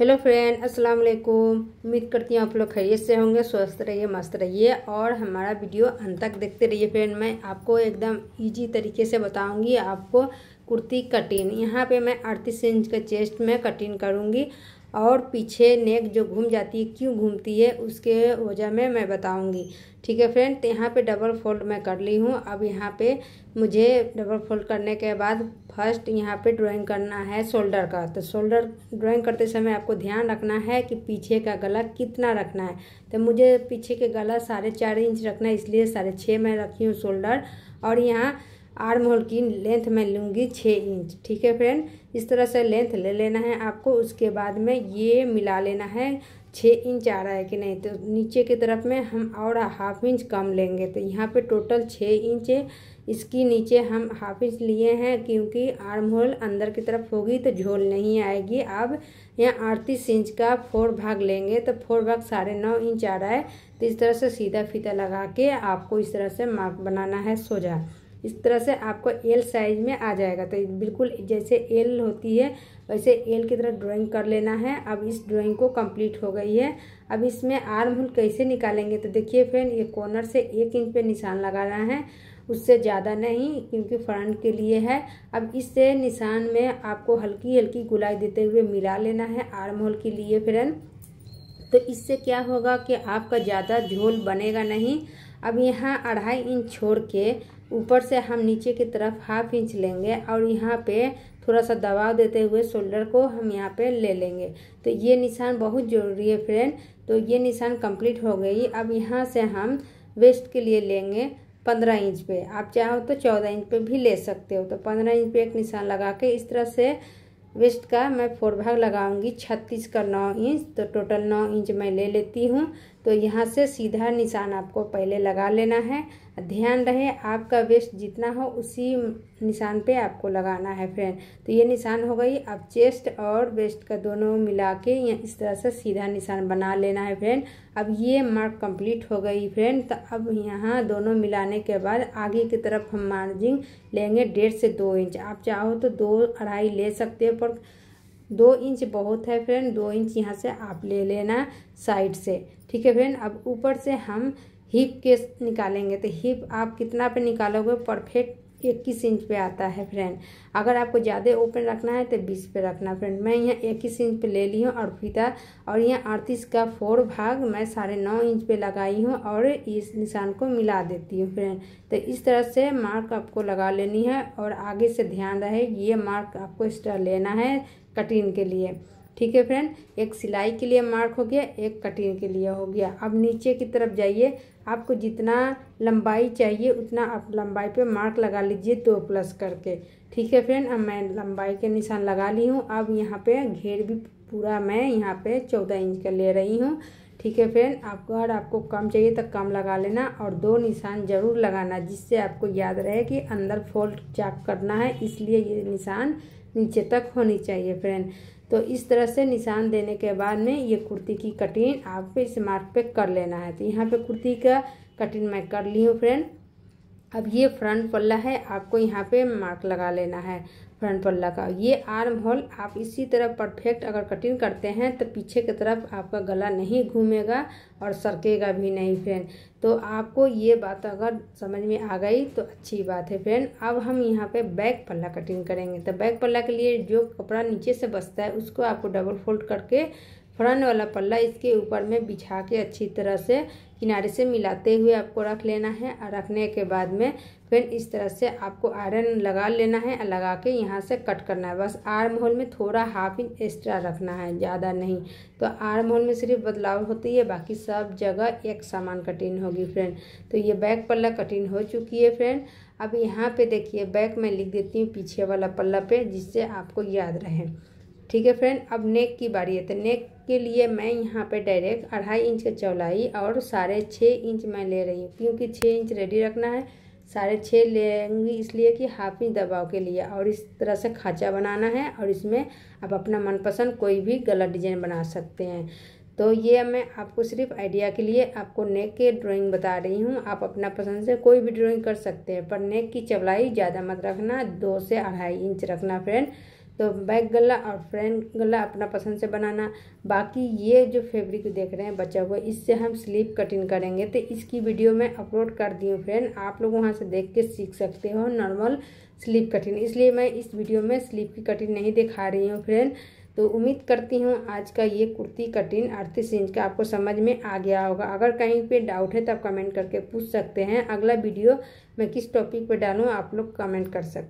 hello friend अस्सलाम वालेकुम उम्मीद करती हूँ आप लोग खैरियत से होंगे स्वस्थ रहिए मस्त रहिए और हमारा वीडियो अंत तक देखते रहिए फ्रेंड मैं आपको एकदम इजी तरीके से बताऊंगी आपको कुर्ती कटिंग यहाँ पे मैं अड़तीस इंच के चेस्ट में कटिंग करूँगी और पीछे नेक जो घूम जाती है क्यों घूमती है उसके वजह में मैं बताऊंगी ठीक है फ्रेंड तो यहाँ पे डबल फोल्ड मैं कर ली हूँ अब यहाँ पे मुझे डबल फोल्ड करने के बाद फर्स्ट यहाँ पे ड्राइंग करना है शोल्डर का तो शोल्डर ड्राइंग करते समय आपको ध्यान रखना है कि पीछे का गला कितना रखना है तो मुझे पीछे के गला साढ़े चार इंच रखना है इसलिए साढ़े छः में रखी हूँ शोल्डर और यहाँ आर्म होल की लेंथ मैं लूँगी छः इंच ठीक है फ्रेंड इस तरह से लेंथ ले लेना है आपको उसके बाद में ये मिला लेना है छः इंच आ रहा है कि नहीं तो नीचे की तरफ में हम और हाफ इंच कम लेंगे तो यहाँ पे टोटल छः इंच है इसकी नीचे हम हाफ इंच लिए हैं क्योंकि आर्म होल अंदर की तरफ होगी तो झोल नहीं आएगी अब यहाँ अड़तीस इंच का फोर भाग लेंगे तो फोर भाग साढ़े नौ इंच आ रहा है तो इस तरह से सीधा फीता लगा के आपको इस तरह से मार्क बनाना है सोजा इस तरह से आपको एल साइज में आ जाएगा तो बिल्कुल जैसे एल होती है वैसे एल की तरह ड्राइंग कर लेना है अब इस ड्राइंग को कंप्लीट हो गई है अब इसमें आर्म होल कैसे निकालेंगे तो देखिए फ्रेंड ये कॉर्नर से एक इंच पे निशान लगाना है उससे ज़्यादा नहीं क्योंकि फ्रंट के लिए है अब इससे निशान में आपको हल्की हल्की गुलाई देते हुए मिला लेना है आर्म होल के लिए फ्रेंड तो इससे क्या होगा कि आपका ज़्यादा झोल बनेगा नहीं अब यहाँ अढ़ाई इंच छोड़ के ऊपर से हम नीचे की तरफ हाफ इंच लेंगे और यहाँ पे थोड़ा सा दबाव देते हुए शोल्डर को हम यहाँ पे ले लेंगे तो ये निशान बहुत ज़रूरी है फ्रेंड तो ये निशान कंप्लीट हो गई अब यहाँ से हम वेस्ट के लिए लेंगे पंद्रह इंच पे आप चाहो तो चौदह इंच पे भी ले सकते हो तो पंद्रह इंच पे एक निशान लगा के इस तरह से वेस्ट का मैं फोर भाग लगाऊंगी छत्तीस का नौ इंच तो टोटल नौ इंच मैं ले लेती हूँ तो यहाँ से सीधा निशान आपको पहले लगा लेना है ध्यान रहे आपका वेस्ट जितना हो उसी निशान पे आपको लगाना है फ्रेंड तो ये निशान हो गई अब चेस्ट और वेस्ट का दोनों मिला के इस तरह से सीधा निशान बना लेना है फ्रेंड अब ये मार्क कंप्लीट हो गई फ्रेंड तो अब यहाँ दोनों मिलाने के बाद आगे की तरफ हम मार्जिंग लेंगे डेढ़ से दो इंच आप चाहो तो दो अढ़ाई ले सकते हो पर दो इंच बहुत है फ्रेंड दो इंच यहाँ से आप ले लेना साइड से ठीक है फ्रेंड अब ऊपर से हम हिप के निकालेंगे तो हिप आप कितना पे निकालोगे परफेक्ट इक्कीस इंच पे आता है फ्रेंड अगर आपको ज़्यादा ओपन रखना है तो बीस पे रखना फ्रेंड मैं यहाँ इक्कीस इंच पे ले ली हूँ और फीता और यहाँ अड़तीस का फोर भाग मैं साढ़े नौ इंच पे लगाई हूँ और इस निशान को मिला देती हूँ फ्रेंड तो इस तरह से मार्क आपको लगा लेनी है और आगे से ध्यान रहे ये मार्क आपको एक्स्ट्रा लेना है कटिंग के लिए ठीक है फ्रेंड एक सिलाई के लिए मार्क हो गया एक कटिंग के लिए हो गया अब नीचे की तरफ जाइए आपको जितना लंबाई चाहिए उतना आप लंबाई पे मार्क लगा लीजिए दो प्लस करके ठीक है फ्रेंड अब मैं लंबाई के निशान लगा ली हूँ अब यहाँ पे घेर भी पूरा मैं यहाँ पे चौदह इंच का ले रही हूँ ठीक है फ्रेंड आपको अगर आपको कम चाहिए तो कम लगा लेना और दो निशान ज़रूर लगाना जिससे आपको याद रहे कि अंदर फोल्ड चाक करना है इसलिए ये निशान नीचे तक होनी चाहिए फ्रेंड तो इस तरह से निशान देने के बाद में ये कुर्ती की कटिंग आप इस मार्क पे कर लेना है तो यहाँ पे कुर्ती का कटिंग मैं कर ली हूँ फ्रेंड अब ये फ्रंट पल्ला है आपको यहाँ पे मार्क लगा लेना है फ्रंट पल्ला का ये आर्म होल आप इसी तरह परफेक्ट अगर कटिंग करते हैं तो पीछे की तरफ आपका गला नहीं घूमेगा और सरकेगा भी नहीं फ्रेंड तो आपको ये बात अगर समझ में आ गई तो अच्छी बात है फ्रेंड अब हम यहाँ पे बैक पल्ला कटिंग करेंगे तो बैक पल्ला के लिए जो कपड़ा नीचे से बसता है उसको आपको डबल फोल्ड करके फ्रंट वाला पल्ला इसके ऊपर में बिछा के अच्छी तरह से किनारे से मिलाते हुए आपको रख लेना है और रखने के बाद में फिर इस तरह से आपको आयरन लगा लेना है और लगा के यहाँ से कट करना है बस आर्म होल में थोड़ा हाफ इंच एक्स्ट्रा रखना है ज़्यादा नहीं तो आर्म होल में सिर्फ बदलाव होती है बाकी सब जगह एक समान कटिंग होगी फ्रेंड तो ये बैक पल्ला कटिंग हो चुकी है फ्रेंड अब यहाँ पे देखिए बैक में लिख देती हूँ पीछे वाला पल्ला पे जिससे आपको याद रहे ठीक है फ्रेंड अब नेक की बारी है तो नेक के लिए मैं यहाँ पे डायरेक्ट अढ़ाई इंच का चौलाई और साढ़े छः इंच मैं ले रही हूँ क्योंकि छः इंच रेडी रखना है साढ़े छः लेंगी इसलिए कि हाफ इंच दबाव के लिए और इस तरह से खाँचा बनाना है और इसमें आप अपना मनपसंद कोई भी गलत डिजाइन बना सकते हैं तो ये मैं आपको सिर्फ आइडिया के लिए आपको नेक के ड्राइंग बता रही हूँ आप अपना पसंद से कोई भी ड्राइंग कर सकते हैं पर नेक की चवलाई ज़्यादा मत रखना दो से अढ़ाई इंच रखना फ्रेंड तो बैक गला और फ्रंट गला अपना पसंद से बनाना बाकी ये जो फैब्रिक देख रहे हैं बचा हुआ इससे हम स्लीप कटिंग करेंगे तो इसकी वीडियो मैं अपलोड कर दी हूँ फ्रेंड आप लोग वहाँ से देख के सीख सकते हो नॉर्मल स्लीप कटिंग इसलिए मैं इस वीडियो में स्लीप की कटिंग नहीं दिखा रही हूँ फ्रेंड तो उम्मीद करती हूँ आज का ये कुर्ती कटिन अड़तीस इंच का आपको समझ में आ गया होगा अगर कहीं पे डाउट है तो आप कमेंट करके पूछ सकते हैं अगला वीडियो मैं किस टॉपिक पे डालूँ आप लोग कमेंट कर सकते